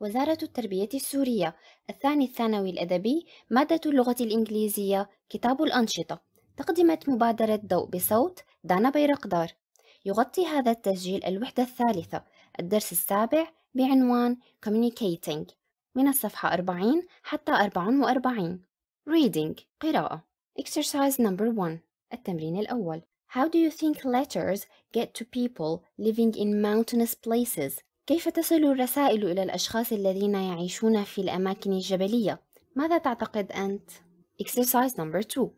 وزارة التربية السورية الثاني الثانوي الأدبي مادة اللغة الإنجليزية كتاب الأنشطة تقدمت مبادرة ضوء بصوت دانا بيرقدار يغطي هذا التسجيل الوحدة الثالثة الدرس السابع بعنوان Communicating من الصفحة 40 حتى 44 Reading قراءة Exercise number 1 التمرين الأول How do you think letters get to people living in mountainous places كيف تصل الرسائل إلى الأشخاص الذين يعيشون في الأماكن الجبلية؟ ماذا تعتقد أنت؟ Exercise number two.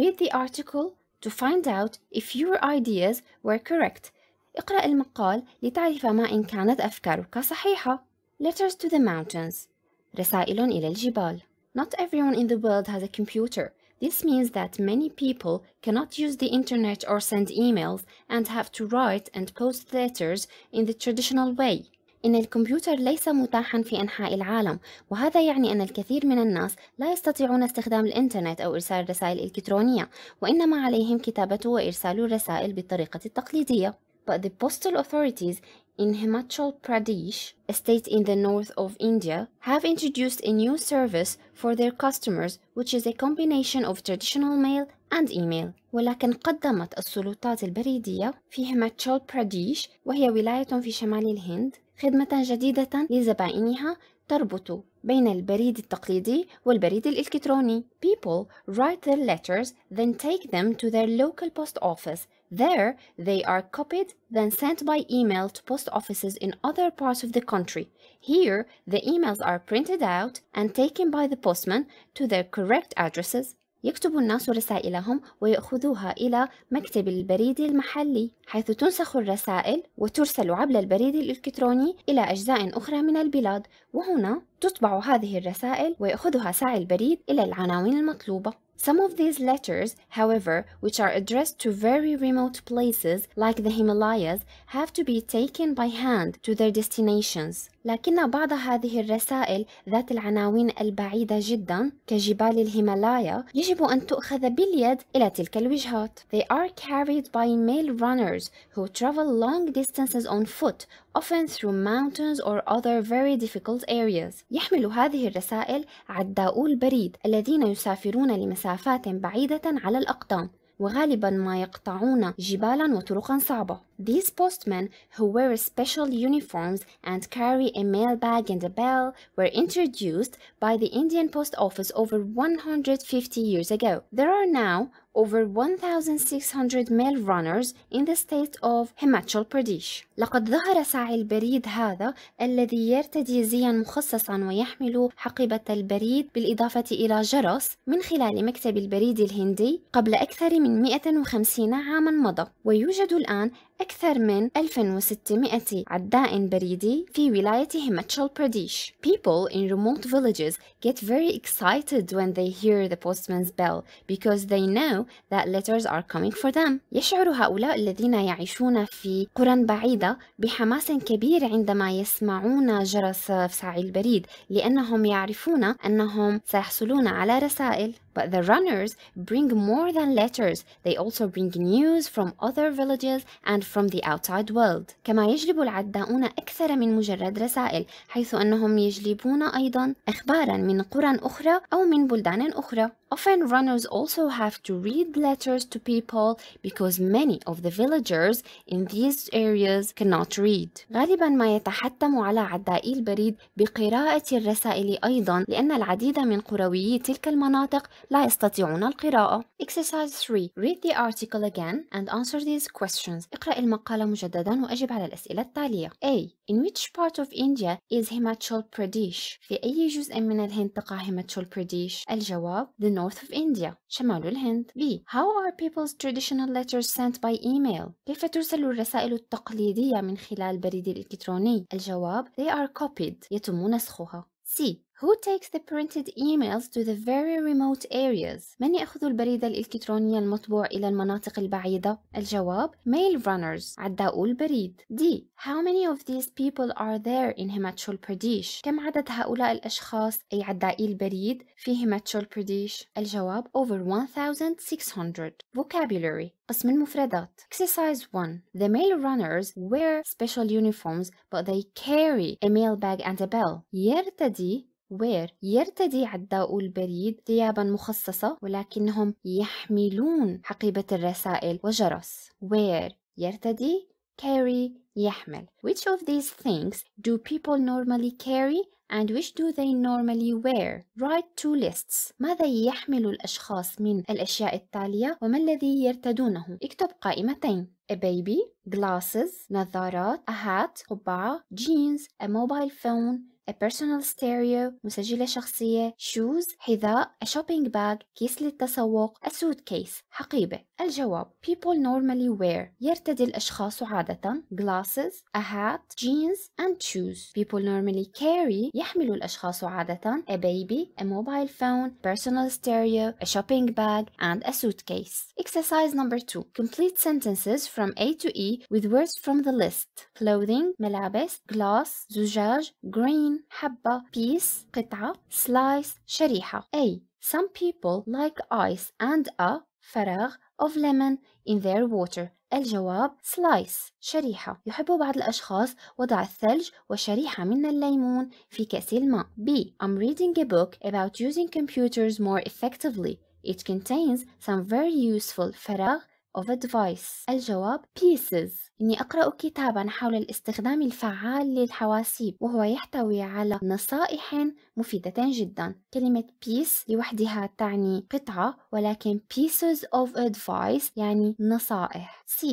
Read the article to find out if your ideas were correct اقرأ المقال لتعرف ما إن كانت أفكارك صحيحة Letters to the mountains رسائل إلى الجبال Not everyone in the world has a computer. This means that many people cannot use the internet or send emails and have to write and post letters in the traditional way. إن الكمبيوتر ليس متاحا في أنحاء العالم وهذا يعني أن الكثير من الناس لا يستطيعون استخدام الإنترنت أو إرسال رسائل إلكترونية وإنما عليهم كتابة وإرسال الرسائل بالطريقة التقليدية But the postal authorities in Himachal Pradesh, a state in the north of India, have introduced a new service for their customers which is a combination of traditional mail and email. ولكن قدمت السلطات البريدية في هيماتشال براديش وهي ولاية في شمال الهند خدمة جديدة لزبائنها تربط بين البريد التقليدي والبريد الإلكتروني. People write their letters, then take them to their local post office. There, they are copied, then sent by email to post offices in other parts of the country. Here, the emails are printed out and taken by the postman to their correct addresses يكتب الناس رسائلهم ويأخذوها إلى مكتب البريد المحلي حيث تنسخ الرسائل وترسل عبر البريد الإلكتروني إلى أجزاء أخرى من البلاد وهنا تطبع هذه الرسائل ويأخذها ساعي البريد إلى العناوين المطلوبة Some of these letters, however, which are addressed to very remote places like the Himalayas, have to be taken by hand to their destinations. لكن بعض هذه الرسائل ذات العناوين البعيدة جدا كجبال الهيمالايا يجب أن تؤخذ باليد إلى تلك الوجهات. They are carried by male runners who travel long distances on foot often through mountains or other very difficult areas. يحمل هذه الرسائل عداؤو البريد الذين يسافرون لمسافات بعيدة على الأقدام وغالبا ما يقطعون جبالا وطرقا صعبة These postmen, who wear special uniforms and carry a mail bag and a bell, were introduced by the Indian Post Office over 150 years ago. There are now over 1,600 mail runners in the state of Himachal Pradesh. لقد ظهر ساعي البريد هذا الذي يرتدي زيا مخصصا ويحمل حقيبة البريد بالإضافة إلى جرس من خلال مكتب البريد الهندي قبل أكثر من 150 عاما مضى ويوجد الآن أكثر من 1600 عداء بريدي في ولاية هيماتشال برديش. People in remote villages get very excited when they hear the postman's bell because they know that letters are coming for them. يشعر هؤلاء الذين يعيشون في قرى بعيدة بحماس كبير عندما يسمعون جرس ساعي البريد لأنهم يعرفون أنهم سيحصلون على رسائل. But the runners bring more than letters, they also bring news from other villages and from the outside world. كما يجلب العداؤون أكثر من مجرد رسائل، حيث أنهم يجلبون أيضا أخبارا من قرى أخرى أو من بلدان أخرى. Often runners also have to read letters to people because many of the villagers in these areas cannot read. غالبا ما يتحتم على عدائي البريد بقراءة الرسائل أيضا لأن العديد من قرويي تلك المناطق لا يستطيعون القراءة. Exercise 3. Read the article again and answer these questions. اقرأ المقالة مجددا وأجب على الأسئلة التالية. A. In which part of India is Himachal Pradesh? في أي جزء من الهند تقع Himachal Pradesh؟ الجواب The north of India شمال الهند B How are people's traditional letters sent by email? كيف ترسل الرسائل التقليدية من خلال البريد الإلكتروني؟ الجواب They are copied يتم نسخها C who takes the printed emails to the very remote areas? من يأخذ البريد الإلكتروني المطبوع إلى المناطق البعيدة؟ الجواب mail runners عداء البريد. D. How many of these people are there in Himachal Pradesh? كم عدد هؤلاء الأشخاص أي عدائي البريد في Pradesh? بريديش؟ الجواب over 1600. Vocabulary قسم المفردات Exercise 1 The mail runners wear special uniforms but they carry a mail bag and a bell. يرتدي وير يرتدي عداء البريد ثيابا مخصصة ولكنهم يحملون حقيبة الرسائل وجرس وير يرتدي carry يحمل which of these things do people normally carry and which do they normally wear write two lists ماذا يحمل الأشخاص من الأشياء التالية وما الذي يرتدونه اكتب قائمتين a baby glasses نظارات a hat قبعة jeans a mobile phone a personal stereo مسجلة شخصية shoes حذاء a shopping bag كيس للتسوق a suitcase حقيبة الجواب people normally wear يرتدي الأشخاص عادة glasses, a hat, jeans and shoes people normally carry يحمل الأشخاص عادة a baby, a mobile phone, personal stereo, a shopping bag and a suitcase exercise number 2 complete sentences from A to E with words from the list clothing, ملابس, glass, زجاج, green, حبة, piece, قطعة, slice, شريحة A Some people like ice and a فراغ of lemon in their water الجواب slice شريحة يحب بعض الأشخاص وضع الثلج وشريحة من الليمون في كأس الماء B I'm reading a book about using computers more effectively It contains some very useful فراغ of advice الجواب pieces إني أقرأ كتابا حول الاستخدام الفعال للحواسيب وهو يحتوي على نصائح مفيدة جدا كلمة piece لوحدها تعني قطعة ولكن pieces of advice يعني نصائح C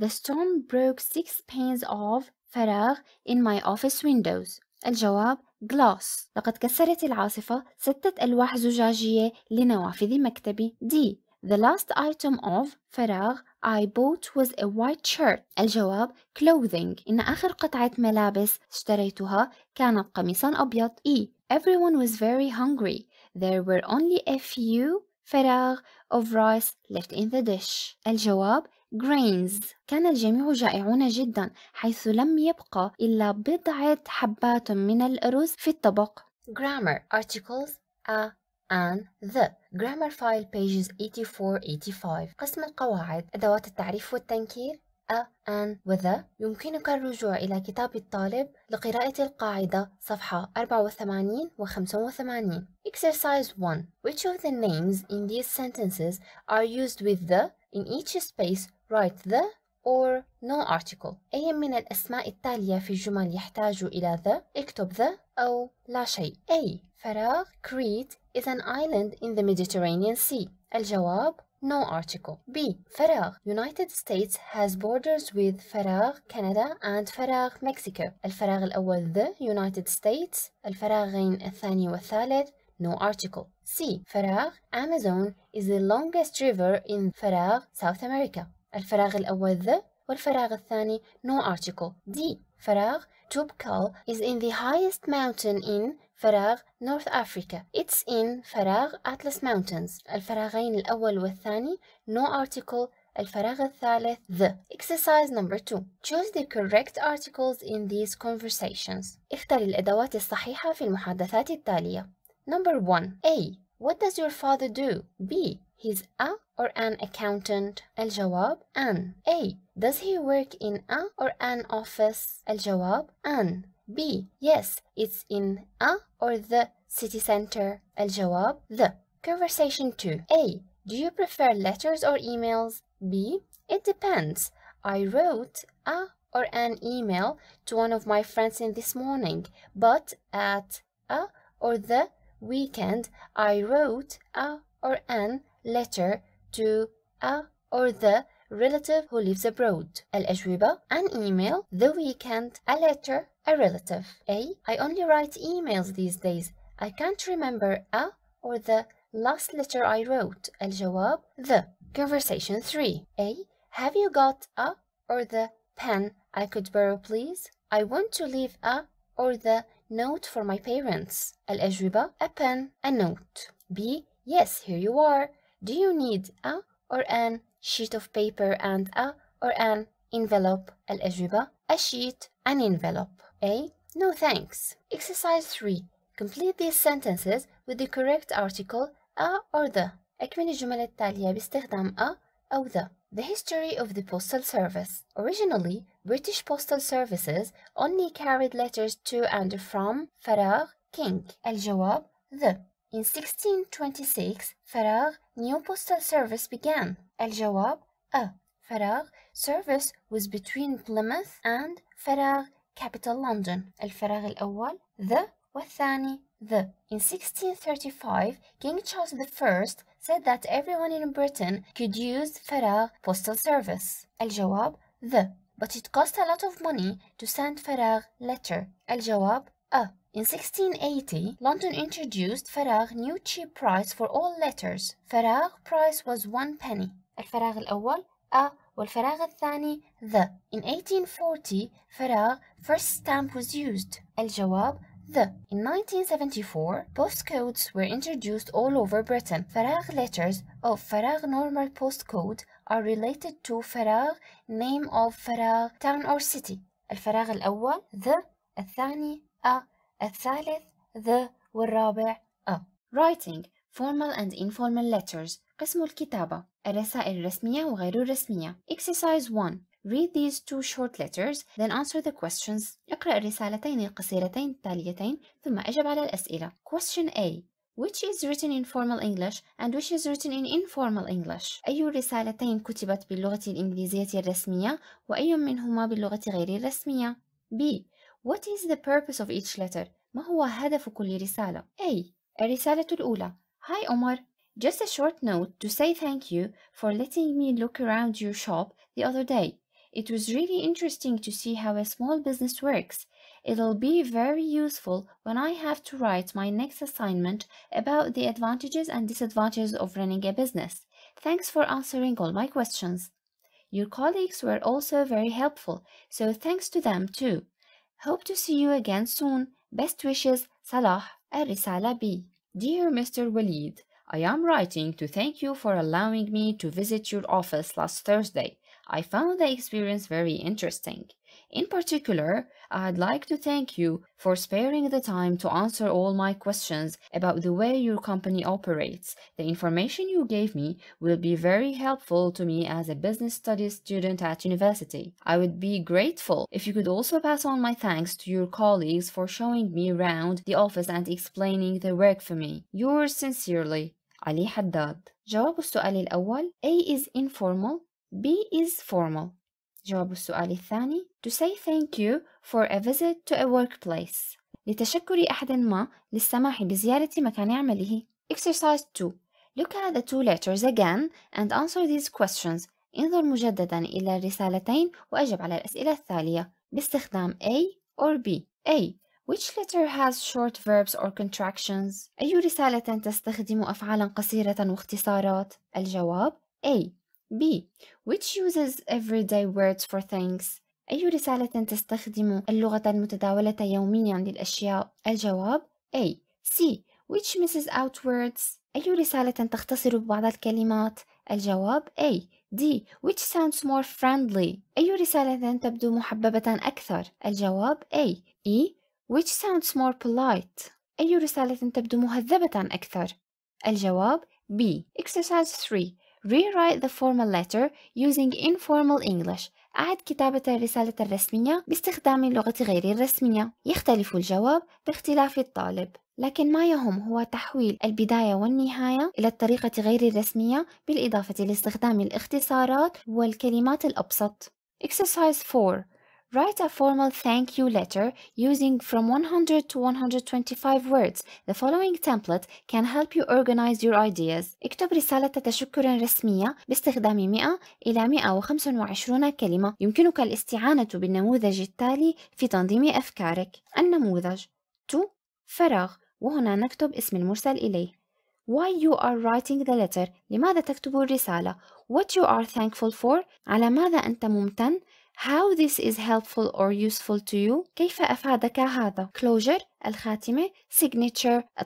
The storm broke six panes of فراغ in my office windows الجواب glass لقد كسرت العاصفة ستة ألواح زجاجية لنوافذ مكتبي D The last item of فراغ I bought was a white shirt الجواب clothing إن آخر قطعة ملابس اشتريتها كانت قميصا أبيض E Everyone was very hungry There were only a few فراغ of rice left in the dish الجواب grains كان الجميع جائعون جدا حيث لم يبقى إلا بضعة حبات من الأرز في الطبق grammar articles a and the grammar file pages 84-85 قسم القواعد أدوات التعريف والتنكير a and with a يمكنك الرجوع إلى كتاب الطالب لقراءة القاعدة صفحة 84 و 85 Exercise 1 Which of the names in these sentences are used with the in each space write the or no article أي من الأسماء التالية في الجمل يحتاج إلى the اكتب the أو لا شيء A فراغ Crete is an island in the Mediterranean Sea الجواب no article B فراغ United States has borders with فراغ Canada and فراغ Mexico الفراغ الأول the United States الفراغين الثاني والثالث no article. C. Farag, Amazon is the longest river in Farag, South America. الفراغ الأول the والفراغ الثاني no article D فراغ Jubkal is in the highest mountain in فراغ North Africa It's in فراغ Atlas Mountains الفراغين الأول والثاني no article الفراغ الثالث the exercise number two. choose the correct articles in these conversations اختر الأدوات الصحيحة في المحادثات التالية number one. A What does your father do? B. He's a or an accountant الجواب an A does he work in a or an office الجواب an B yes it's in a or the city center الجواب the conversation 2 A do you prefer letters or emails B it depends I wrote a or an email to one of my friends in this morning but at a or the weekend I wrote a or an letter to a or the relative who lives abroad الأجوبة an email the weekend a letter a relative A I only write emails these days I can't remember a or the last letter I wrote الجواب the conversation 3 A have you got a or the pen I could borrow please I want to leave a or the note for my parents الأجوبة a pen a note B yes here you are do you need a or an sheet of paper and a or an envelope الأجوبة a sheet an envelope A eh? no thanks exercise 3 complete these sentences with the correct article a or the أكمل الجمل التالية باستخدام a أو the The history of the postal service. Originally, British postal services only carried letters to and from فراغ king. الجواب the in 1626, Farrar new postal service began. El jawab A. Farrar service was between Plymouth and Farrar capital London. al awal the والثاني the. In 1635, King Charles I said that everyone in Britain could use Farrar postal service. Jawab, the. But it cost a lot of money to send Farrar letter. Jawab, a. In 1680, London introduced Faragh new cheap price for all letters. Faragh price was one penny. الفراغ الأول a والفراغ الثاني the. In 1840, Faragh first stamp was used. الجواب the. In 1974, postcodes were introduced all over Britain. Faragh letters of Faragh normal postcode are related to Faragh, name of Faragh town or city. الفراغ الأول the, الثاني a, الثالث the والرابع a writing formal and informal letters قسم الكتابة الرسائل الرسمية وغير الرسمية exercise 1 read these two short letters then answer the questions اقرأ الرسالتين القصيرتين التاليتين ثم أجب على الأسئلة question A which is written in formal English and which is written in informal English أي رسالتين كتبت باللغة الإنجليزية الرسمية وأي منهما باللغة غير الرسمية B What is the purpose of each letter? ما هو هدف كل رسالة؟ A. الرسالة الأولى Hi Omar, just a short note to say thank you for letting me look around your shop the other day. It was really interesting to see how a small business works. It'll be very useful when I have to write my next assignment about the advantages and disadvantages of running a business. Thanks for answering all my questions. Your colleagues were also very helpful, so thanks to them too. Hope to see you again soon. Best wishes, Salah, Arisala B. Dear Mr. Walid, I am writing to thank you for allowing me to visit your office last Thursday. I found the experience very interesting. In particular, I'd like to thank you for sparing the time to answer all my questions about the way your company operates. The information you gave me will be very helpful to me as a business studies student at university. I would be grateful if you could also pass on my thanks to your colleagues for showing me around the office and explaining the work for me. Yours sincerely, Ali حداد جواب السؤال الأول A is informal B is formal جواب السؤال الثاني to say thank you for a visit to a workplace لتشكر أحد ما للسماح بزيارة مكان عمله exercise 2 look at the two letters again and answer these questions انظر مجددا إلى الرسالتين وأجب على الأسئلة التالية باستخدام A or B A Which letter has short verbs or contractions؟ أي رسالة تستخدم أفعالا قصيرة واختصارات؟ الجواب A B. Which uses everyday words for things? أي رسالة تستخدم اللغة المتداولة يوميا للأشياء؟ الجواب A. C. Which misses out words? أي رسالة تختصر بعض الكلمات؟ الجواب A. D. Which sounds more friendly? أي رسالة تبدو محببة أكثر؟ الجواب A. E. Which sounds more polite? أي رسالة تبدو مهذبة أكثر؟ الجواب B. Exercise 3. Rewrite the formal letter using informal English أعد كتابة الرسالة الرسمية باستخدام اللغة غير الرسمية يختلف الجواب باختلاف الطالب لكن ما يهم هو تحويل البداية والنهاية إلى الطريقة غير الرسمية بالإضافة لاستخدام الاختصارات والكلمات الأبسط Exercise 4 Write a formal thank you letter using from 100 to 125 words. The following template can help you organize your ideas. اكتب رسالة تشكر رسمية باستخدام 100 إلى 125 كلمة. يمكنك الاستعانة بالنموذج التالي في تنظيم أفكارك. النموذج to فراغ وهنا نكتب اسم المرسل إليه. Why you are writing the letter؟ لماذا تكتب الرسالة؟ What you are thankful for؟ على ماذا أنت ممتن؟ how this is helpful or useful to you كيف أفادك هذا closure الخاتمة signature